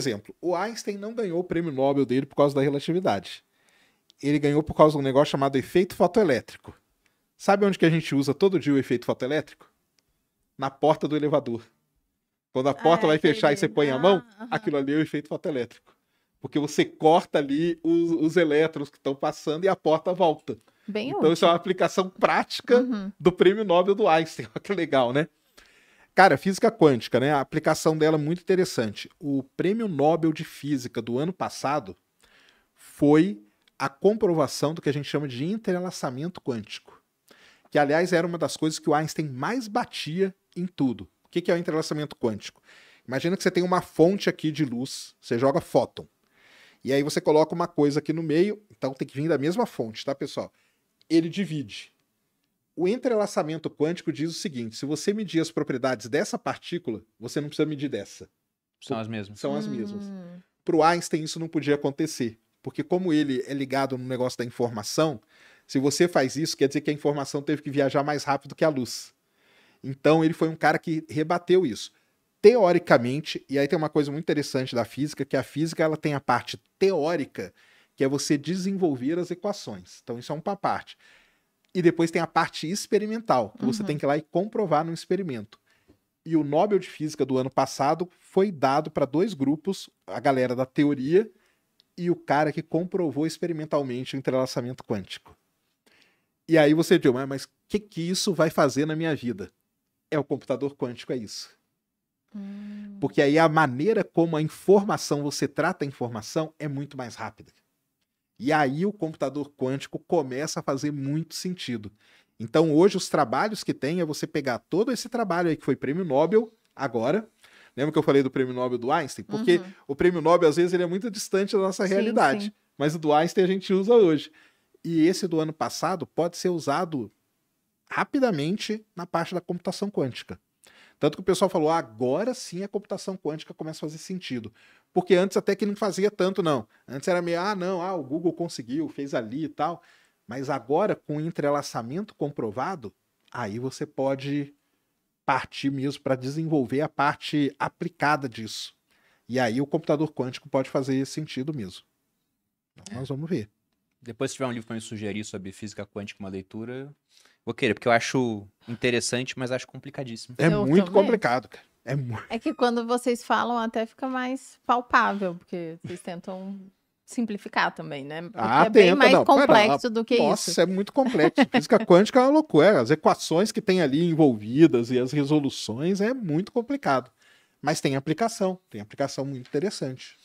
exemplo, o Einstein não ganhou o prêmio Nobel dele por causa da relatividade. Ele ganhou por causa de um negócio chamado efeito fotoelétrico. Sabe onde que a gente usa todo dia o efeito fotoelétrico? Na porta do elevador. Quando a porta ah, vai fechar e você põe ah, a mão, ah, aquilo ali é o efeito fotoelétrico. Porque você corta ali os, os elétrons que estão passando e a porta volta. Bem então, útil. isso é uma aplicação prática uhum. do prêmio Nobel do Einstein. Olha que legal, né? Cara, física quântica, né? A aplicação dela é muito interessante. O Prêmio Nobel de Física do ano passado foi a comprovação do que a gente chama de entrelaçamento quântico. Que, aliás, era uma das coisas que o Einstein mais batia em tudo. O que é o entrelaçamento quântico? Imagina que você tem uma fonte aqui de luz, você joga fóton. E aí você coloca uma coisa aqui no meio, então tem que vir da mesma fonte, tá, pessoal? Ele divide. O entrelaçamento quântico diz o seguinte: se você medir as propriedades dessa partícula, você não precisa medir dessa. São as mesmas. São as mesmas. Hum. Para o Einstein, isso não podia acontecer. Porque, como ele é ligado no negócio da informação, se você faz isso, quer dizer que a informação teve que viajar mais rápido que a luz. Então, ele foi um cara que rebateu isso. Teoricamente, e aí tem uma coisa muito interessante da física, que a física ela tem a parte teórica, que é você desenvolver as equações. Então, isso é uma parte. E depois tem a parte experimental, que uhum. você tem uhum. que ir lá e comprovar no experimento. E o Nobel de Física do ano passado foi dado para dois grupos, a galera da teoria e o cara que comprovou experimentalmente o entrelaçamento quântico. E aí você diz, mas o que, que isso vai fazer na minha vida? É o computador quântico, é isso. Hum. Porque aí a maneira como a informação, você trata a informação, é muito mais rápida. E aí o computador quântico começa a fazer muito sentido. Então hoje os trabalhos que tem é você pegar todo esse trabalho aí que foi prêmio Nobel agora. Lembra que eu falei do prêmio Nobel do Einstein? Porque uhum. o prêmio Nobel às vezes ele é muito distante da nossa sim, realidade, sim. mas o do Einstein a gente usa hoje. E esse do ano passado pode ser usado rapidamente na parte da computação quântica. Tanto que o pessoal falou, agora sim a computação quântica começa a fazer sentido. Porque antes até que não fazia tanto, não. Antes era meio, ah, não, ah, o Google conseguiu, fez ali e tal. Mas agora, com o entrelaçamento comprovado, aí você pode partir mesmo para desenvolver a parte aplicada disso. E aí o computador quântico pode fazer sentido mesmo. Então, é. Nós vamos ver. Depois, se tiver um livro para me sugerir sobre física quântica, uma leitura, Vou querer, porque eu acho interessante, mas acho complicadíssimo. É eu muito complicado, cara. É, muito... é que quando vocês falam até fica mais palpável, porque vocês tentam simplificar também, né? Porque ah, é tenta, bem mais não, complexo pera, ah, do que nossa, isso. Nossa, é muito complexo. Física quântica é uma loucura. É, as equações que tem ali envolvidas e as resoluções é muito complicado. Mas tem aplicação, tem aplicação muito interessante.